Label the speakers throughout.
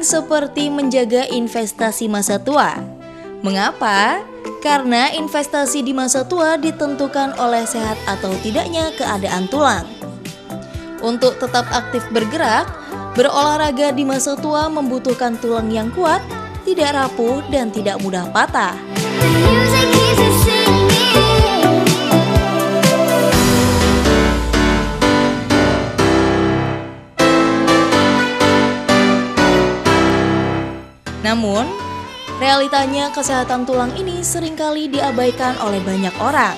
Speaker 1: seperti menjaga investasi masa tua. Mengapa? Karena investasi di masa tua ditentukan oleh sehat atau tidaknya keadaan tulang. Untuk tetap aktif bergerak, berolahraga di masa tua membutuhkan tulang yang kuat, tidak rapuh, dan tidak mudah patah. Music Namun, realitanya kesehatan tulang ini seringkali diabaikan oleh banyak orang.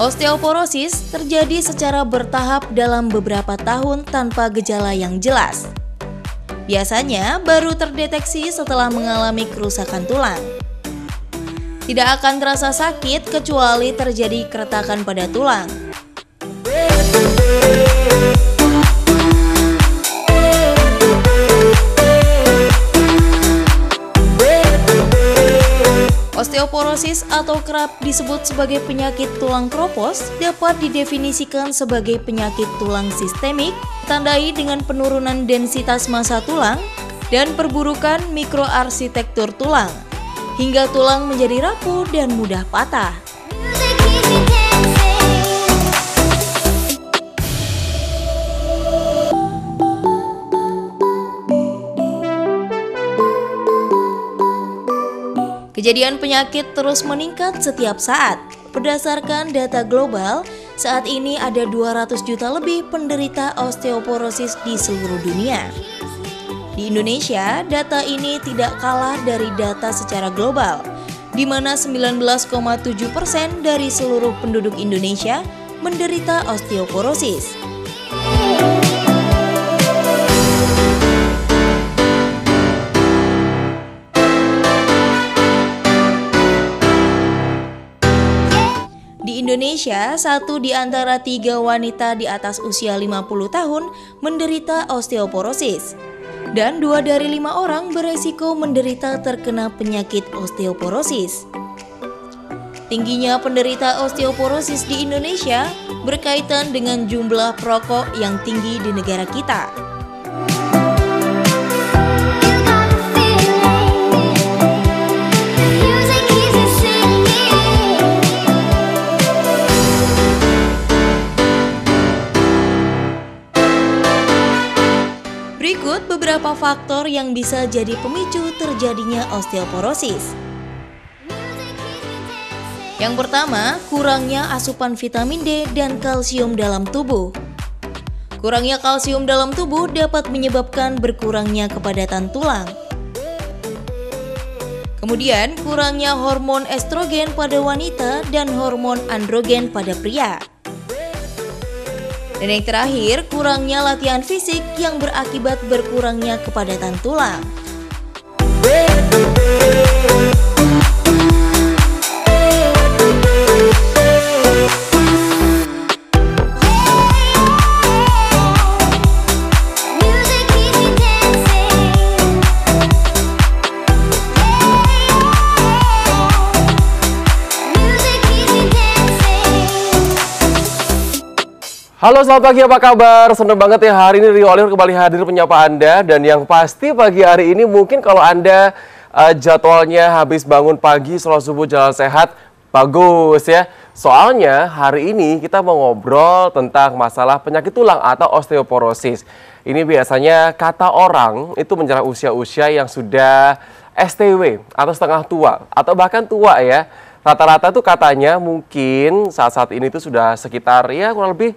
Speaker 1: Osteoporosis terjadi secara bertahap dalam beberapa tahun tanpa gejala yang jelas. Biasanya baru terdeteksi setelah mengalami kerusakan tulang. Tidak akan terasa sakit kecuali terjadi keretakan pada tulang. Osteoporosis atau kerap disebut sebagai penyakit tulang kropos dapat didefinisikan sebagai penyakit tulang sistemik, tandai dengan penurunan densitas massa tulang dan perburukan mikroarsitektur tulang, hingga tulang menjadi rapuh dan mudah patah. Kejadian penyakit terus meningkat setiap saat. Berdasarkan data global, saat ini ada 200 juta lebih penderita osteoporosis di seluruh dunia. Di Indonesia, data ini tidak kalah dari data secara global, di mana 19,7% persen dari seluruh penduduk Indonesia menderita osteoporosis. Indonesia, satu di antara tiga wanita di atas usia 50 tahun menderita osteoporosis. Dan dua dari lima orang beresiko menderita terkena penyakit osteoporosis. Tingginya penderita osteoporosis di Indonesia berkaitan dengan jumlah perokok yang tinggi di negara kita. Berikut beberapa faktor yang bisa jadi pemicu terjadinya osteoporosis. Yang pertama, kurangnya asupan vitamin D dan kalsium dalam tubuh. Kurangnya kalsium dalam tubuh dapat menyebabkan berkurangnya kepadatan tulang. Kemudian, kurangnya hormon estrogen pada wanita dan hormon androgen pada pria. Dan yang terakhir, kurangnya latihan fisik yang berakibat berkurangnya kepadatan tulang.
Speaker 2: Halo selamat pagi apa kabar? Senang banget ya hari ini Rio Oliver kembali hadir menyapa Anda dan yang pasti pagi hari ini mungkin kalau Anda uh, jadwalnya habis bangun pagi selalu subuh jalan sehat bagus ya. Soalnya hari ini kita mau ngobrol tentang masalah penyakit tulang atau osteoporosis. Ini biasanya kata orang itu menjelang usia-usia yang sudah STW atau setengah tua atau bahkan tua ya. Rata-rata tuh katanya mungkin saat-saat ini tuh sudah sekitar ya kurang lebih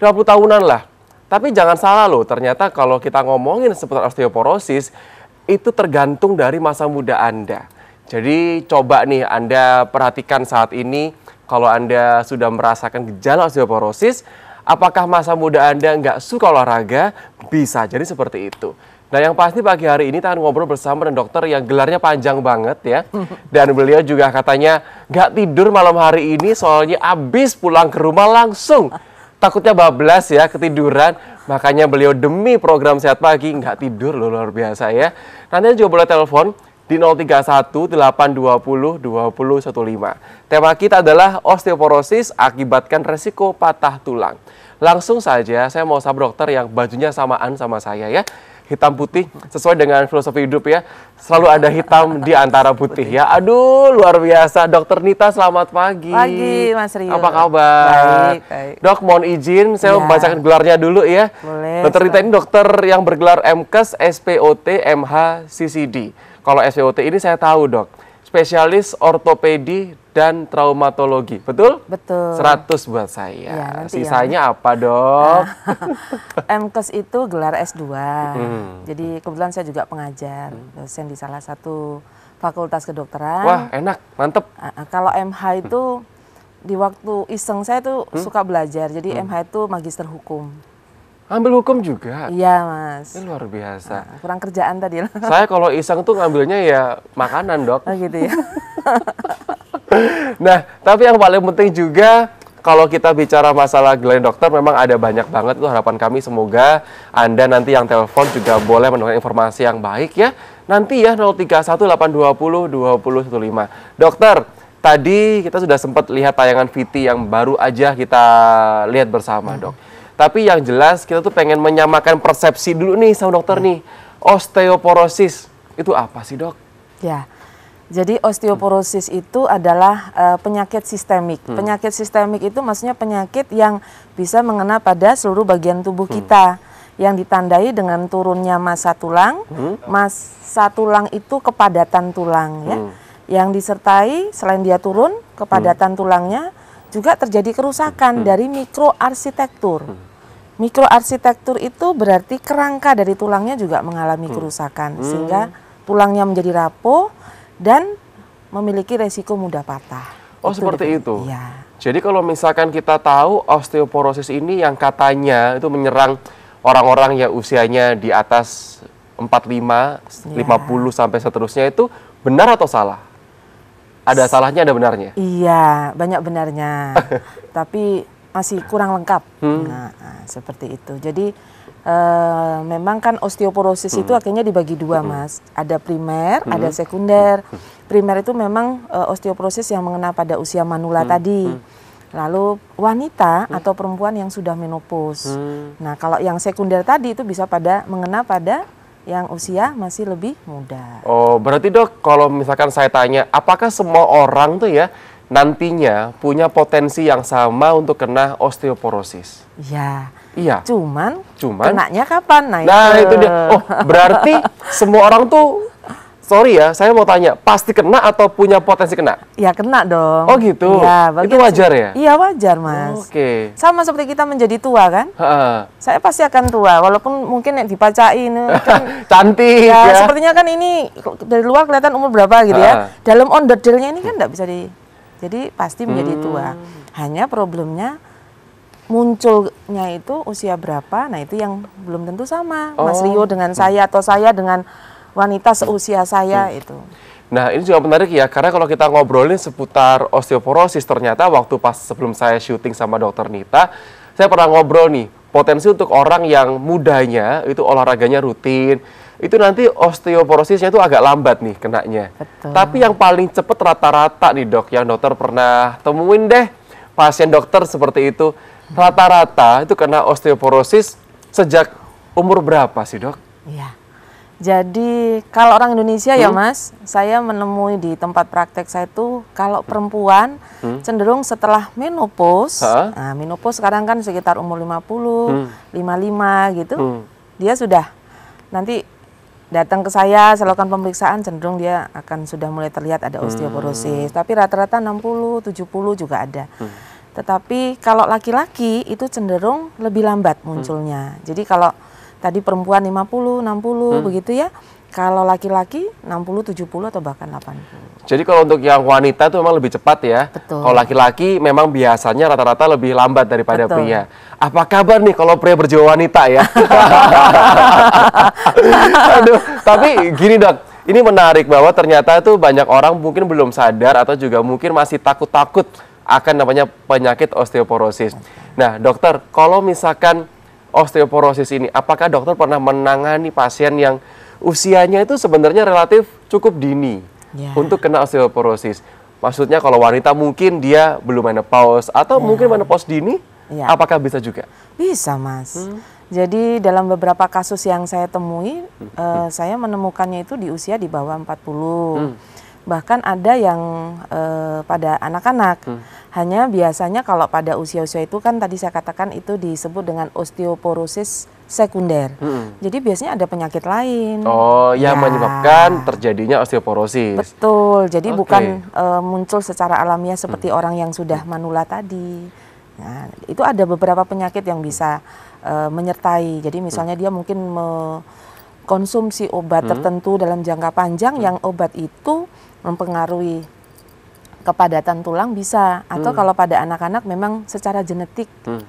Speaker 2: 50 tahunan lah. Tapi jangan salah loh, ternyata kalau kita ngomongin seputar osteoporosis, itu tergantung dari masa muda Anda. Jadi coba nih Anda perhatikan saat ini, kalau Anda sudah merasakan gejala osteoporosis, apakah masa muda Anda nggak suka olahraga? Bisa jadi seperti itu. Nah yang pasti pagi hari ini kita akan ngobrol bersama dengan dokter yang gelarnya panjang banget ya. Dan beliau juga katanya nggak tidur malam hari ini soalnya abis pulang ke rumah langsung takutnya bablas ya, ketiduran. Makanya beliau demi program sehat pagi nggak tidur loh luar biasa ya. Nanti juga boleh telepon di 031 820 2015. Tema kita adalah osteoporosis akibatkan resiko patah tulang. Langsung saja saya mau sapa dokter yang bajunya samaan sama saya ya hitam putih sesuai dengan filosofi hidup ya. Selalu ada hitam di antara putih ya. Aduh, luar biasa. Dokter Nita selamat pagi. Pagi, Mas Rio. Apa kabar? Baik, baik. Dok, mohon izin saya ya. bacakan gelarnya dulu ya. Boleh. Dokter Nita ini dokter yang bergelar MKes, SPOT, MH, CCD. Kalau SPOT ini saya tahu, Dok spesialis ortopedi dan traumatologi. Betul? Betul. 100 buat saya. Ya, ya. Sisanya ya. apa, Dok?
Speaker 3: MKes itu gelar S2. Hmm. Jadi kebetulan saya juga pengajar, hmm. dosen di salah satu fakultas kedokteran. Wah,
Speaker 2: enak. Mantep. Ah, ah.
Speaker 3: Kalau MH itu hmm. di waktu iseng saya tuh hmm? suka belajar. Jadi hmm. MH itu magister hukum.
Speaker 2: Ambil hukum juga? Iya mas. Ini luar biasa. Nah,
Speaker 3: kurang kerjaan tadi lah. Saya
Speaker 2: kalau iseng tuh ngambilnya ya makanan dok. Oh gitu ya. nah tapi yang paling penting juga kalau kita bicara masalah Glenn Dokter memang ada banyak banget tuh harapan kami semoga Anda nanti yang telepon juga boleh mendapatkan informasi yang baik ya. Nanti ya 0318202015. Dokter, tadi kita sudah sempat lihat tayangan VT yang baru aja kita lihat bersama, Dok. Tapi yang jelas kita tuh pengen menyamakan persepsi dulu nih sama dokter hmm. nih. Osteoporosis itu apa sih dok?
Speaker 3: Ya, jadi osteoporosis itu adalah uh, penyakit sistemik. Hmm. Penyakit sistemik itu maksudnya penyakit yang bisa mengena pada seluruh bagian tubuh hmm. kita yang ditandai dengan turunnya masa tulang. Hmm. Massa tulang itu kepadatan tulang ya. hmm. ya. Yang disertai selain dia turun kepadatan hmm. tulangnya juga terjadi kerusakan hmm. dari mikroarsitektur. Hmm. Mikroarsitektur itu berarti kerangka dari tulangnya juga mengalami hmm. kerusakan hmm. sehingga tulangnya menjadi rapuh dan memiliki resiko mudah patah.
Speaker 2: Oh itu seperti itu. Ya. Jadi kalau misalkan kita tahu osteoporosis ini yang katanya itu menyerang orang-orang yang usianya di atas 45, ya. 50 sampai seterusnya itu benar atau salah? Ada salahnya, ada benarnya.
Speaker 3: Iya, banyak benarnya. Tapi masih kurang lengkap. Hmm. Nah, nah, seperti itu. Jadi uh, memang kan osteoporosis hmm. itu akhirnya dibagi dua, hmm. Mas. Ada primer, hmm. ada sekunder. Hmm. Primer itu memang uh, osteoporosis yang mengena pada usia manula hmm. tadi. Hmm. Lalu wanita hmm. atau perempuan yang sudah menopause. Hmm. Nah, kalau yang sekunder tadi itu bisa pada mengena pada yang usia masih lebih
Speaker 2: muda. Oh, berarti dok, kalau misalkan saya tanya, apakah semua orang tuh ya nantinya punya potensi yang sama untuk kena osteoporosis? Iya. Iya. Cuman, cuman kenanya
Speaker 3: kapan? Nah, nah itu. itu dia. Oh,
Speaker 2: berarti semua orang tuh sorry ya, saya mau tanya, pasti kena atau punya potensi kena?
Speaker 3: Ya kena dong. Oh gitu. Ya, itu wajar ya? Iya wajar mas. Oke. Okay. Sama seperti kita menjadi tua kan? Ha. Saya pasti akan tua, walaupun mungkin yang dipacain kan,
Speaker 2: cantik. Ya, ya sepertinya
Speaker 3: kan ini dari luar kelihatan umur berapa gitu ha. ya. Dalam on the dealnya ini kan nggak bisa di, jadi pasti menjadi hmm. tua. Hanya problemnya munculnya itu usia berapa? Nah itu yang belum tentu sama, oh. Mas Rio dengan saya atau saya dengan wanita seusia hmm. saya hmm. itu.
Speaker 2: Nah, ini juga menarik ya, karena kalau kita ngobrolin seputar osteoporosis, ternyata waktu pas sebelum saya syuting sama dokter Nita, saya pernah ngobrol nih, potensi untuk orang yang mudanya itu olahraganya rutin, itu nanti osteoporosisnya itu agak lambat nih kenanya. Betul. Tapi yang paling cepat rata-rata nih dok, yang dokter pernah temuin deh, pasien dokter seperti itu, rata-rata itu kena osteoporosis sejak umur berapa sih dok? Iya.
Speaker 3: Jadi kalau orang Indonesia ya, hmm? ya Mas, saya menemui di tempat praktek saya itu kalau perempuan
Speaker 2: hmm? cenderung
Speaker 3: setelah menopause, nah menopause sekarang kan sekitar umur 50, hmm. 55 gitu, hmm. dia sudah nanti datang ke saya, saya lakukan pemeriksaan cenderung dia akan sudah mulai terlihat ada hmm. osteoporosis, hmm. tapi rata-rata 60, 70 juga ada. Hmm. Tetapi kalau laki-laki itu cenderung lebih lambat munculnya. Hmm. Jadi kalau tadi perempuan 50, 60 hmm. begitu ya. Kalau laki-laki 60, 70 atau bahkan
Speaker 2: 80. Jadi kalau untuk yang wanita itu memang lebih cepat ya. Betul. Kalau laki-laki memang biasanya rata-rata lebih lambat daripada Betul. pria. Apa kabar nih kalau pria berjiwa wanita ya? Aduh, tapi gini dok, ini menarik bahwa ternyata itu banyak orang mungkin belum sadar atau juga mungkin masih takut-takut akan namanya penyakit osteoporosis. Nah, dokter, kalau misalkan osteoporosis ini? Apakah dokter pernah menangani pasien yang usianya itu sebenarnya relatif cukup dini yeah. untuk kena osteoporosis? Maksudnya kalau wanita mungkin dia belum menopause atau yeah. mungkin menopause dini, yeah. apakah bisa juga? Bisa, Mas.
Speaker 3: Hmm. Jadi dalam beberapa kasus yang saya temui, hmm. uh, saya menemukannya itu di usia di bawah 40. Hmm bahkan ada yang e, pada anak-anak. Hmm. Hanya biasanya kalau pada usia-usia itu kan tadi saya katakan itu disebut dengan osteoporosis sekunder. Hmm. Jadi biasanya ada penyakit lain. Oh, yang ya. menyebabkan
Speaker 2: terjadinya osteoporosis.
Speaker 3: Betul. Jadi okay. bukan e, muncul secara alamiah seperti hmm. orang yang sudah hmm. manula tadi. Nah, itu ada beberapa penyakit yang bisa e, menyertai. Jadi hmm. misalnya hmm. dia mungkin me konsumsi obat hmm. tertentu dalam jangka panjang hmm. yang obat itu mempengaruhi kepadatan tulang bisa atau hmm. kalau pada anak-anak memang secara genetik. Hmm.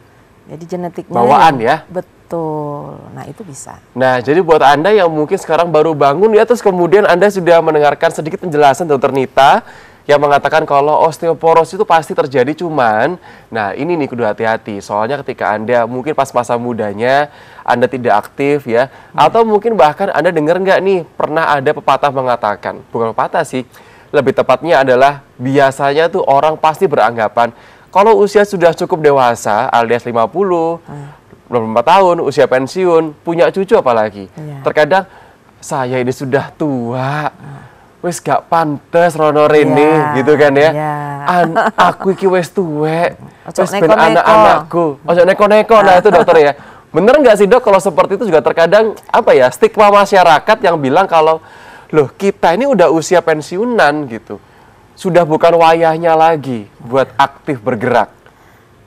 Speaker 3: Jadi genetiknya bawaan ya. Betul. Nah, itu bisa.
Speaker 2: Nah, jadi buat Anda yang mungkin sekarang baru bangun ya terus kemudian Anda sudah mendengarkan sedikit penjelasan Dokter Nita yang mengatakan kalau osteoporosis itu pasti terjadi cuman nah ini nih kudu hati-hati soalnya ketika Anda mungkin pas masa mudanya Anda tidak aktif ya hmm. atau mungkin bahkan Anda dengar nggak nih pernah ada pepatah mengatakan bukan pepatah sih lebih tepatnya adalah biasanya tuh orang pasti beranggapan kalau usia sudah cukup dewasa alias 50, hmm. 24 tahun, usia pensiun, punya cucu apalagi. Yeah. Terkadang saya ini sudah tua. Hmm wes gak pantas Rono Rene yeah, gitu kan ya. Yeah. An aku iki wes tuwek. Wes ben anak-anakku. Ojo neko-neko nah itu dokter ya. Bener nggak sih dok kalau seperti itu juga terkadang apa ya stigma masyarakat yang bilang kalau loh kita ini udah usia pensiunan gitu. Sudah bukan wayahnya lagi buat aktif bergerak.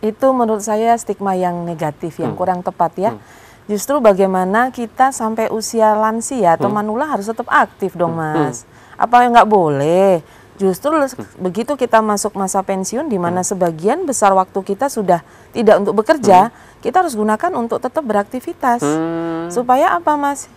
Speaker 3: Itu menurut saya stigma yang negatif, yang hmm. kurang tepat ya. Hmm. Justru bagaimana kita sampai usia lansia atau hmm. manula harus tetap aktif dong hmm. mas. Hmm. Apa nggak boleh? Justru hmm. begitu kita masuk masa pensiun di mana hmm. sebagian besar waktu kita sudah tidak untuk bekerja, hmm. kita harus gunakan untuk tetap beraktivitas.
Speaker 2: Hmm.
Speaker 3: Supaya apa Mas?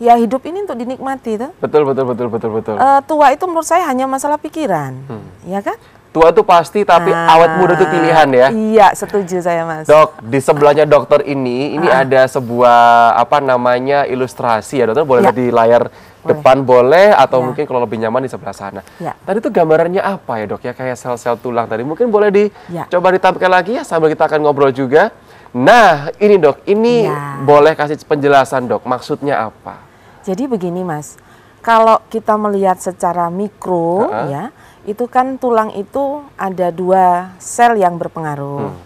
Speaker 3: ya hidup ini untuk dinikmati tuh.
Speaker 2: Betul betul betul betul betul.
Speaker 3: Uh, tua itu menurut saya hanya masalah pikiran, hmm. ya kan?
Speaker 2: Tua itu pasti, tapi ah, awet muda itu pilihan ya.
Speaker 3: Iya, setuju saya mas. Dok,
Speaker 2: di sebelahnya dokter ini, ini ah. ada sebuah apa namanya ilustrasi ya dokter. Boleh ya. di layar boleh. depan boleh, atau ya. mungkin kalau lebih nyaman di sebelah sana. Ya. Tadi tuh gambarannya apa ya dok ya, kayak sel-sel tulang tadi. Mungkin boleh dicoba ya. ditampilkan lagi ya sambil kita akan ngobrol juga. Nah, ini dok, ini ya. boleh kasih penjelasan dok, maksudnya apa?
Speaker 3: Jadi begini Mas, kalau kita melihat secara mikro uh -huh. ya, itu kan tulang itu ada dua sel yang berpengaruh. Hmm.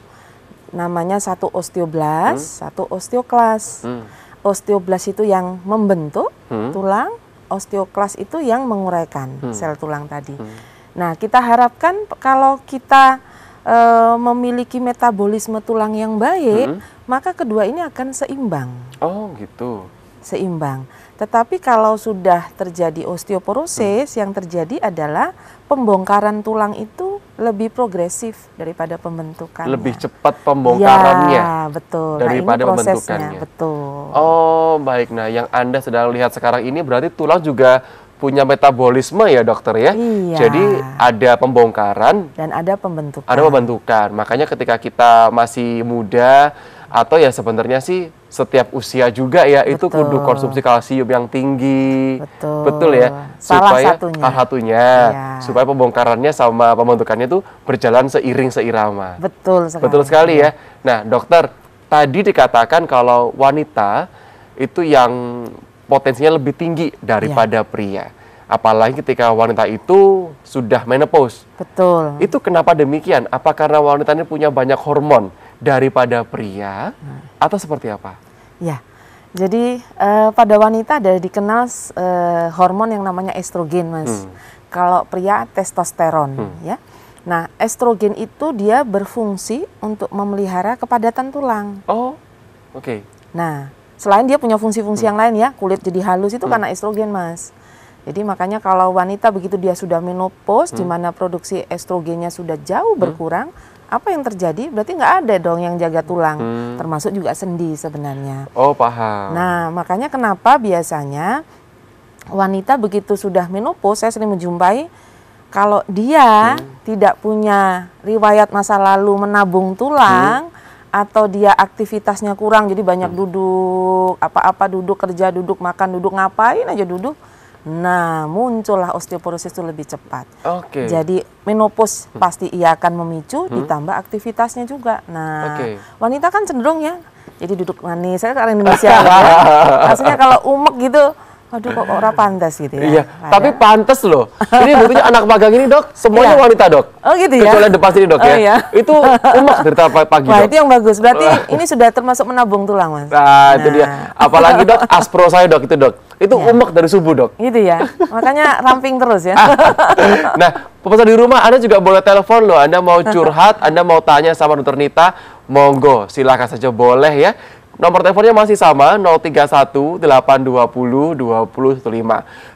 Speaker 3: Namanya satu osteoblas, hmm. satu osteoklas. Hmm. Osteoblas itu yang membentuk hmm. tulang, osteoklas itu yang menguraikan hmm. sel tulang tadi. Hmm. Nah, kita harapkan kalau kita e, memiliki metabolisme tulang yang baik, hmm. maka kedua ini akan seimbang.
Speaker 2: Oh, gitu.
Speaker 3: Seimbang. Tetapi kalau sudah terjadi osteoporosis, yang terjadi adalah pembongkaran tulang itu lebih progresif daripada pembentukan. Lebih
Speaker 2: cepat pembongkarannya. Ya, betul. Daripada nah, ini pembentukannya. Betul. Oh, baik. Nah, yang Anda sedang lihat sekarang ini berarti tulang juga punya metabolisme ya, dokter ya. Iya. Jadi ada pembongkaran
Speaker 3: dan ada pembentukan. Ada
Speaker 2: pembentukan. Makanya ketika kita masih muda atau ya sebenarnya sih setiap usia juga ya betul. itu kudu konsumsi kalsium yang tinggi betul, betul ya Salah supaya satunya. salah satunya ya. supaya pembongkarannya sama pembentukannya itu berjalan seiring seirama betul
Speaker 1: sekali. betul sekali ya
Speaker 2: nah dokter tadi dikatakan kalau wanita itu yang potensinya lebih tinggi daripada ya. pria apalagi ketika wanita itu sudah menopause.
Speaker 3: Betul.
Speaker 2: Itu kenapa demikian? Apa karena wanita ini punya banyak hormon? daripada pria atau seperti apa?
Speaker 3: Ya, jadi uh, pada wanita ada dikenal uh, hormon yang namanya estrogen, mas. Hmm. Kalau pria testosteron, hmm. ya. Nah, estrogen itu dia berfungsi untuk memelihara kepadatan tulang. Oh, oke. Okay. Nah, selain dia punya fungsi-fungsi hmm. yang lain ya, kulit jadi halus itu hmm. karena estrogen, mas. Jadi makanya kalau wanita begitu dia sudah menopause, hmm. di mana produksi estrogennya sudah jauh hmm. berkurang, hmm apa yang terjadi berarti nggak ada dong yang jaga tulang hmm. termasuk juga sendi sebenarnya
Speaker 2: oh paham
Speaker 3: nah makanya kenapa biasanya wanita begitu sudah menopause saya sering menjumpai kalau dia hmm. tidak punya riwayat masa lalu menabung tulang hmm. atau dia aktivitasnya kurang jadi banyak hmm. duduk apa-apa duduk kerja duduk makan duduk ngapain aja duduk Nah, muncullah osteoporosis itu lebih cepat. Oke. Okay. Jadi menopause hmm. pasti ia akan memicu hmm. ditambah aktivitasnya juga. Nah, okay. wanita kan cenderung ya jadi duduk manis. Saya kan orang Indonesia. Ya. Maksudnya kalau umek gitu Aduh kok orang pantas gitu ya. Iya, Pada. tapi
Speaker 2: pantas loh. Ini buktinya anak magang ini dok, semuanya iya. wanita dok.
Speaker 3: Oh gitu ya. Kecuali depan sini dok oh, ya. Iya.
Speaker 2: Itu lemak dari pagi Wah, dok. itu yang
Speaker 3: bagus. Berarti ini sudah termasuk menabung tulang mas. Nah, nah. itu
Speaker 2: dia. Nah. Apalagi dok, aspro saya dok itu dok. Itu ya. umek dari subuh dok. Gitu ya.
Speaker 3: Makanya ramping terus ya.
Speaker 2: nah, pemirsa di rumah Anda juga boleh telepon loh. Anda mau curhat, Anda mau tanya sama dokter Nita, monggo silakan saja boleh ya. Nomor teleponnya masih sama 031 820 2015.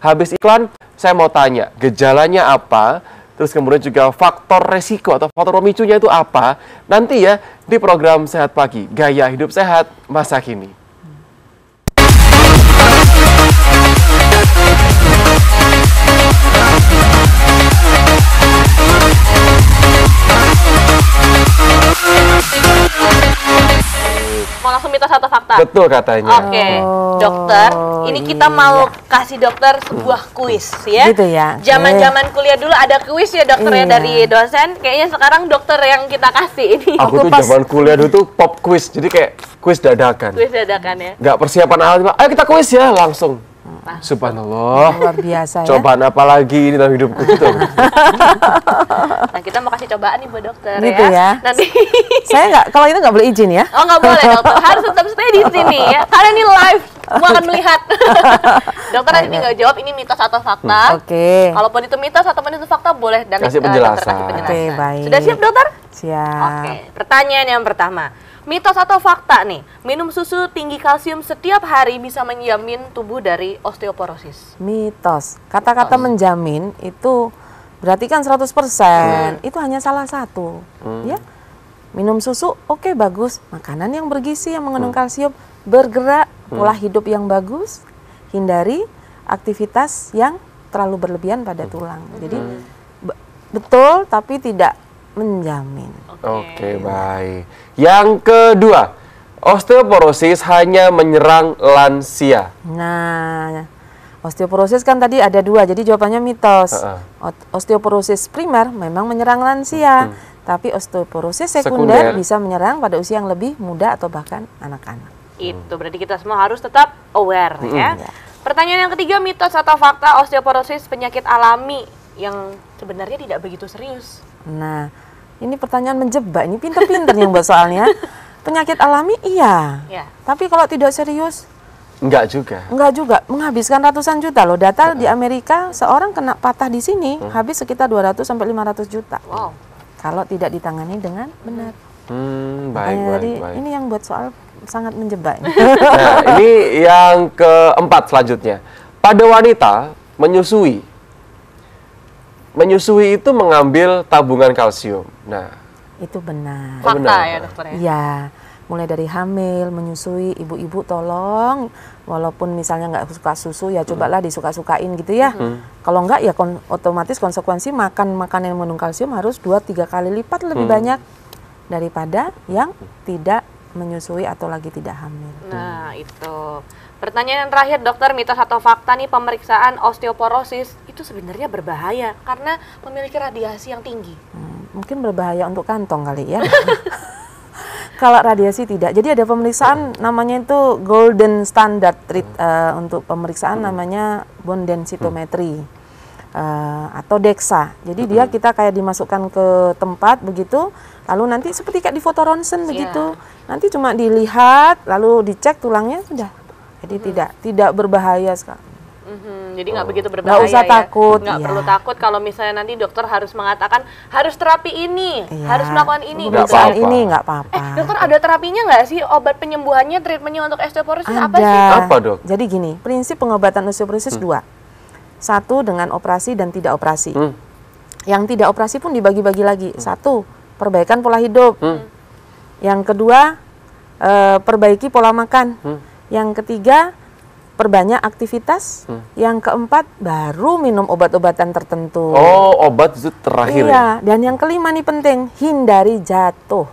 Speaker 2: Habis iklan saya mau tanya gejalanya apa? Terus kemudian juga faktor resiko atau faktor pemicunya itu apa? Nanti ya di program Sehat Pagi, Gaya Hidup Sehat Masa Kini.
Speaker 4: mau langsung minta satu fakta. Betul katanya. Oke, okay. oh, dokter, ini kita mau iya. kasih dokter sebuah kuis ya. Gitu ya. Zaman-zaman eh. kuliah dulu ada kuis ya dokter ya, iya. ya dari dosen. Kayaknya sekarang dokter yang kita kasih ini. Aku, Aku tuh
Speaker 2: pas... zaman kuliah dulu tuh pop quiz, jadi kayak kuis dadakan. Kuis dadakan ya. Gak persiapan alat, ayo kita kuis ya langsung apa? Subhanallah. Luar
Speaker 4: biasa
Speaker 3: ya. Cobaan
Speaker 2: apa lagi ini dalam hidupku gitu.
Speaker 4: nah, kita mau kasih cobaan nih buat dokter gitu ya. ya. Nanti
Speaker 3: saya nggak kalau itu nggak boleh izin ya. Oh,
Speaker 4: nggak boleh dokter. Harus tetap stay di sini ya. Karena ini live Gua akan melihat. dokter nanti tinggal jawab ini mitos atau fakta. Hmm. Oke. Okay. Kalaupun itu mitos atau itu fakta boleh dan kasih eh, penjelasan. Uh, dokter kasih Okay,
Speaker 3: baik. Sudah siap dokter? Siap. Oke. Okay.
Speaker 4: Pertanyaan yang pertama. Mitos atau fakta nih, minum susu tinggi kalsium setiap hari bisa menjamin tubuh dari osteoporosis.
Speaker 3: Mitos. Kata-kata menjamin itu berarti kan 100%, hmm. Iya. itu hanya salah satu. Hmm. Ya. Minum susu oke okay, bagus, makanan yang bergizi yang mengandung hmm. kalsium, bergerak, hmm. pola hidup yang bagus, hindari aktivitas yang terlalu berlebihan pada hmm. tulang. Hmm. Jadi betul tapi tidak menjamin.
Speaker 2: Oke, okay. okay, baik. Yang kedua, osteoporosis hanya menyerang lansia.
Speaker 3: Nah, Osteoporosis kan tadi ada dua, jadi jawabannya mitos. Uh -uh. Osteoporosis primer memang menyerang lansia, hmm. tapi osteoporosis sekunder, sekunder bisa menyerang pada usia yang lebih muda atau bahkan
Speaker 4: anak-anak. Itu berarti kita semua harus tetap aware hmm. ya. Iya. Pertanyaan yang ketiga, mitos atau fakta osteoporosis penyakit alami yang sebenarnya tidak begitu serius.
Speaker 3: Nah, ini pertanyaan menjebak, ini pinter-pinter yang buat soalnya. Penyakit alami iya, ya. tapi kalau tidak serius
Speaker 2: Enggak juga.
Speaker 3: Enggak juga, menghabiskan ratusan juta loh. Data di Amerika seorang kena patah di sini hmm. habis sekitar 200 sampai 500 juta. Wow. Kalau tidak ditangani dengan benar.
Speaker 2: Hmm, baik, Makanya baik, baik. Ini
Speaker 3: yang buat soal sangat menjebak. nah,
Speaker 2: ini yang keempat selanjutnya. Pada wanita menyusui menyusui itu mengambil tabungan kalsium. Nah,
Speaker 3: itu benar. Fakta benar. ya dokter ya. Iya. mulai dari hamil, menyusui, ibu-ibu tolong walaupun misalnya nggak suka susu ya hmm. cobalah disuka-sukain gitu ya. Hmm. Kalau nggak ya kon otomatis konsekuensi makan makanan yang mengandung kalsium harus 2 3 kali lipat lebih hmm. banyak daripada yang tidak menyusui atau lagi tidak hamil.
Speaker 4: Nah, itu. Pertanyaan yang terakhir dokter, mitos atau fakta nih pemeriksaan osteoporosis itu sebenarnya berbahaya karena memiliki radiasi yang tinggi.
Speaker 3: Hmm, mungkin berbahaya untuk kantong kali ya. Kalau radiasi tidak. Jadi ada pemeriksaan namanya itu golden standard treat, uh, untuk pemeriksaan namanya bone densitometry uh, atau DEXA. Jadi dia kita kayak dimasukkan ke tempat begitu, lalu nanti seperti kayak di foto ronsen iya. begitu. Yeah. Nanti cuma dilihat, lalu dicek tulangnya sudah jadi hmm. tidak tidak berbahaya sekali.
Speaker 4: Mm-hmm. Jadi nggak oh. begitu berbahaya. Nggak usah ya. takut. Nggak iya. perlu takut kalau misalnya nanti dokter harus mengatakan harus terapi ini, iya. harus melakukan ini. Nggak gitu. apa ini nggak apa-apa. Eh, dokter ada terapinya nggak sih obat penyembuhannya, treatmentnya untuk osteoporosis apa sih? Apa
Speaker 2: dok?
Speaker 3: Jadi gini, prinsip pengobatan osteoporosis hmm. dua. Satu dengan operasi dan tidak operasi. Hmm. Yang tidak operasi pun dibagi-bagi lagi. Hmm. Satu perbaikan pola hidup. Hmm. Yang kedua e, perbaiki pola makan. Hmm yang ketiga perbanyak aktivitas. Hmm. Yang keempat baru minum obat-obatan tertentu. Oh,
Speaker 2: obat itu terakhir. Iya, ya?
Speaker 3: dan yang kelima nih penting, hindari jatuh.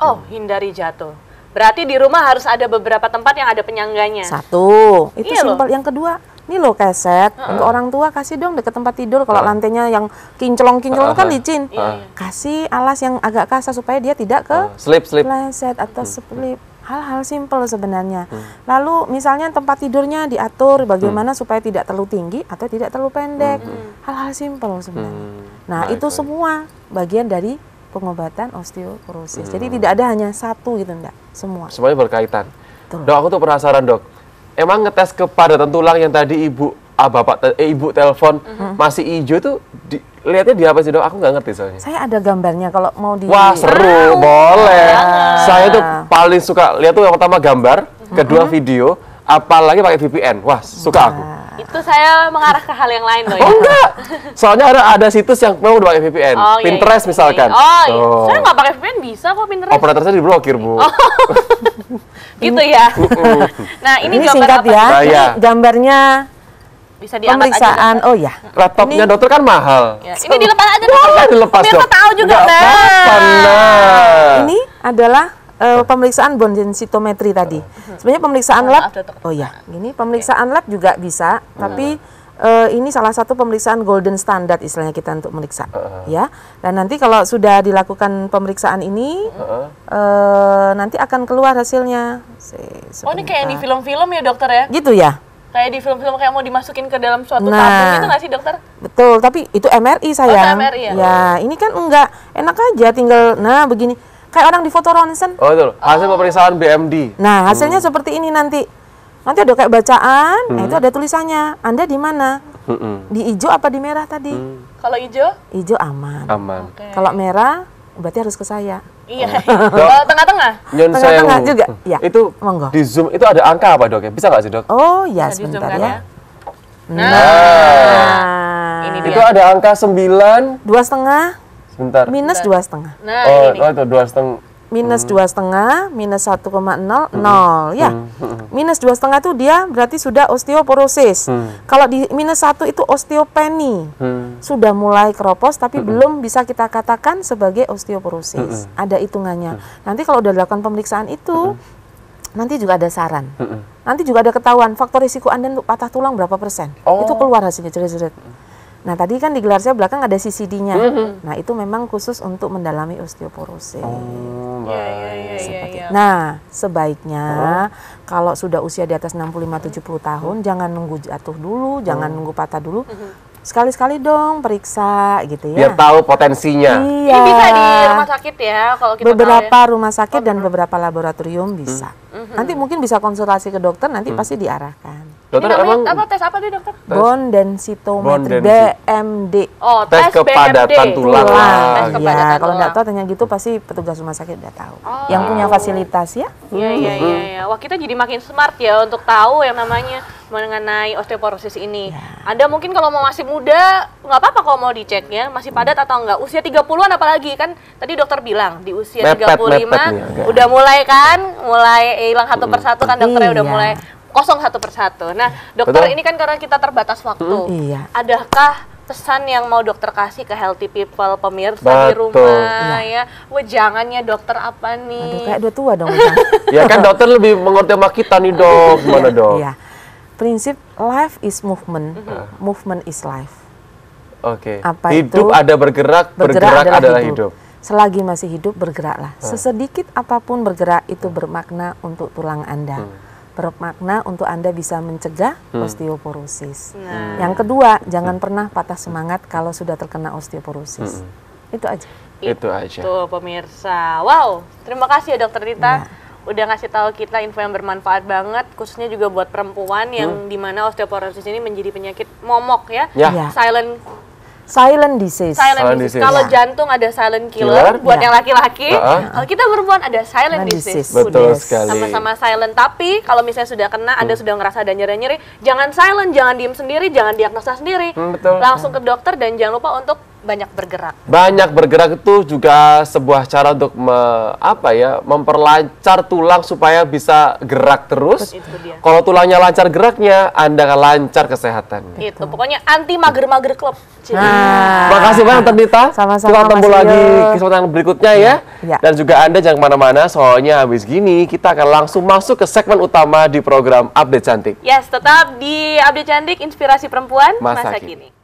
Speaker 4: Oh, hindari jatuh. Berarti di rumah harus ada beberapa tempat yang ada penyangganya.
Speaker 3: Satu, itu iya simpel. Yang kedua, ini loh keset uh-uh. untuk orang tua kasih dong deket tempat tidur kalau uh-uh. lantainya yang kinclong kinclong uh-uh. kan licin uh-uh. kasih alas yang agak kasar supaya dia tidak ke uh.
Speaker 2: slip slip atau
Speaker 3: uh-huh. Hmm. slip hal-hal simpel sebenarnya. Hmm. Lalu misalnya tempat tidurnya diatur bagaimana hmm. supaya tidak terlalu tinggi atau tidak terlalu pendek. Hmm. Hal-hal hmm. simpel sebenarnya.
Speaker 2: Hmm. Nah, baik, nah, itu baik. Ya.
Speaker 3: semua bagian dari pengobatan osteoporosis. Hmm. Jadi tidak ada hanya satu gitu enggak, semua.
Speaker 2: Semuanya berkaitan. Betul. Dok, aku tuh penasaran, Dok. Emang ngetes kepadatan tulang yang tadi Ibu ah Bapak eh, Ibu telepon hmm. masih hijau tuh? di, lihatnya di apa sih dok? Aku nggak ngerti soalnya. Saya
Speaker 3: ada gambarnya kalau mau di. Wah seru, wow. Ah, boleh. Ya.
Speaker 2: Saya tuh paling suka lihat tuh yang pertama gambar, mm-hmm. kedua video, apalagi pakai VPN. Wah suka nah. aku.
Speaker 4: Itu saya mengarah ke hal yang lain loh. Ya? Oh enggak.
Speaker 2: Soalnya ada ada situs yang mau pakai VPN, oh, iya, Pinterest iya, iya. misalkan. Oh, iya. oh. saya nggak
Speaker 4: pakai VPN bisa kok Pinterest. Operator
Speaker 2: saya diblokir bu. Oh.
Speaker 4: gitu ya. nah
Speaker 2: ini, ini gambar singkat apa? ya. Nah, ya. Ini
Speaker 3: gambarnya
Speaker 4: bisa diangkat pemeriksaan
Speaker 3: aja, oh ya
Speaker 2: laptopnya ini, dokter kan mahal
Speaker 3: ya.
Speaker 4: ini dilepas aja boleh dilepas biar tahu juga Nggak ini adalah
Speaker 3: uh, pemeriksaan densitometri tadi mhm. sebenarnya pemeriksaan oh, lab oh ya ini pemeriksaan okay. Iya. lab juga bisa mhm. tapi uh, ini salah satu pemeriksaan golden standard istilahnya kita untuk meriksa uh -huh. ya dan nanti kalau sudah dilakukan pemeriksaan ini uh -huh. uh, nanti akan keluar hasilnya Se oh ini kayak di
Speaker 4: film-film ya dokter ya gitu ya kayak di film-film kayak mau dimasukin ke dalam suatu nah, tabung gitu gak sih dokter?
Speaker 3: Betul, tapi itu MRI saya Oh, MRI ya. Ya, ini kan enggak enak aja tinggal nah begini. Kayak orang di foto ronsen.
Speaker 2: Oh, betul. Hasil oh. pemeriksaan BMD. Nah,
Speaker 3: hmm. hasilnya hmm. seperti ini nanti. Nanti ada kayak bacaan, hmm. nah itu hmm. ada tulisannya. Anda di mana? Hmm. Di hijau apa di merah tadi? Hmm. Kalau hijau? Hijau aman. Aman. Okay. Kalau merah berarti harus ke saya. Iya. Oh, oh tengah-tengah. Nyon tengah-tengah juga.
Speaker 2: Ya. Itu Monggo. di Zoom itu ada angka apa, Dok? Ya? Bisa nggak sih, Dok? Oh, iya, kan ya Bisa sebentar ya. Nah. nah. Ini dia. Itu ada angka sembilan dua setengah. Sebentar. Minus nah. dua setengah. Nah, oh, ini. oh, itu dua setengah
Speaker 3: minus hmm. dua setengah minus satu koma nol hmm. nol. ya
Speaker 2: hmm.
Speaker 3: minus dua setengah itu dia berarti sudah osteoporosis hmm. kalau di minus satu itu osteopeni hmm. sudah mulai keropos tapi hmm. belum bisa kita katakan sebagai osteoporosis hmm. ada hitungannya hmm. nanti kalau udah dilakukan pemeriksaan itu hmm. Nanti juga ada saran. Mm -mm. Nanti juga ada ketahuan faktor risiko Anda untuk patah tulang berapa persen. Oh. Itu keluar hasilnya jerit-jerit. Nah tadi kan di gelar saya belakang ada CCD-nya. Mm -hmm. Nah itu memang khusus untuk mendalami osteoporosis. Oh, ya, ya, ya, Ya, ya. Nah sebaiknya oh. kalau sudah usia di atas 65-70 tahun mm -hmm. jangan nunggu jatuh dulu, mm jangan oh. nunggu patah dulu. Mm -hmm sekali-sekali dong periksa gitu ya. Biar
Speaker 2: tahu potensinya. Iya.
Speaker 4: Ini bisa di rumah sakit ya kalau kita Beberapa tahu, ya.
Speaker 3: rumah sakit oh, dan hmm. beberapa laboratorium bisa. Hmm. Nanti hmm. mungkin bisa konsultasi ke dokter, nanti hmm. pasti diarahkan. Dokter Ini emang apa tes
Speaker 4: apa nih dokter? Bone
Speaker 3: Bondensitometri BMD. Oh, tes,
Speaker 2: tes kepadatan tulang. tulang. Tes ya,
Speaker 3: kalau nggak tahu tanya gitu pasti petugas rumah sakit udah tahu. Oh. Yang punya fasilitas ya. Iya iya iya, hmm. iya.
Speaker 4: Wah kita jadi makin smart ya untuk tahu yang namanya mengenai osteoporosis ini. Ya. Anda mungkin kalau mau masih muda, nggak apa-apa kalau mau dicek ya, masih padat atau enggak. Usia 30-an apalagi kan tadi dokter bilang di usia mepet, 35 mepet nih, udah mulai kan, mulai hilang satu persatu kan dokternya iya. udah mulai kosong satu persatu. Nah, dokter Betul. ini kan karena kita terbatas waktu. Mm, iya. Adakah pesan yang mau dokter kasih ke healthy people pemirsa Betul. di rumah iya. ya. ya. Wejangannya dokter apa nih? Aduh
Speaker 3: kayak udah tua dong.
Speaker 2: ya kan dokter lebih mengerti sama kita nih dok, gimana dok? Iya
Speaker 3: prinsip life is movement, uh. movement is life.
Speaker 2: Oke. Okay. hidup itu? ada bergerak, bergerak, bergerak adalah, adalah hidup. hidup.
Speaker 3: Selagi masih hidup bergeraklah. Uh. Ah. Sesedikit apapun bergerak itu uh. bermakna untuk tulang Anda. Hmm. Bermakna untuk Anda bisa mencegah hmm. osteoporosis. Nah. Yang kedua, jangan hmm. pernah patah semangat kalau sudah terkena osteoporosis. Hmm.
Speaker 4: Itu aja. Itu, aja. Tuh pemirsa. Wow, terima kasih ya Dokter Rita. Ya udah ngasih tahu kita info yang bermanfaat banget khususnya juga buat perempuan yang hmm. dimana osteoporosis ini menjadi penyakit momok ya, ya. Yeah. silent
Speaker 3: Silent disease. Silent, silent disease. disease. Kalau ya.
Speaker 4: jantung ada silent killer, killer? Ya. buat ya. yang laki-laki. Uh-huh. Kalau kita perempuan ada silent, disease. disease. Betul Udah. sekali. Sama-sama silent. Tapi kalau misalnya sudah kena, hmm. anda sudah ngerasa ada nyeri-nyeri, jangan silent, jangan diem sendiri, jangan diagnosa sendiri. Hmm, betul. Langsung ke dokter dan jangan lupa untuk banyak bergerak.
Speaker 2: Banyak bergerak itu juga sebuah cara untuk me, apa ya memperlancar tulang supaya bisa gerak terus. Kalau tulangnya lancar geraknya, anda akan lancar kesehatan.
Speaker 4: Itu pokoknya anti mager-mager klub. Nah,
Speaker 2: terima kasih banyak Terdita. Sama-sama. Kita ketemu lagi kesempatan berikutnya ya. ya. Dan juga anda jangan kemana-mana soalnya habis gini kita akan langsung masuk ke segmen utama di program Update Cantik.
Speaker 4: Yes, tetap di Update Cantik Inspirasi Perempuan masa, masa kini. kini.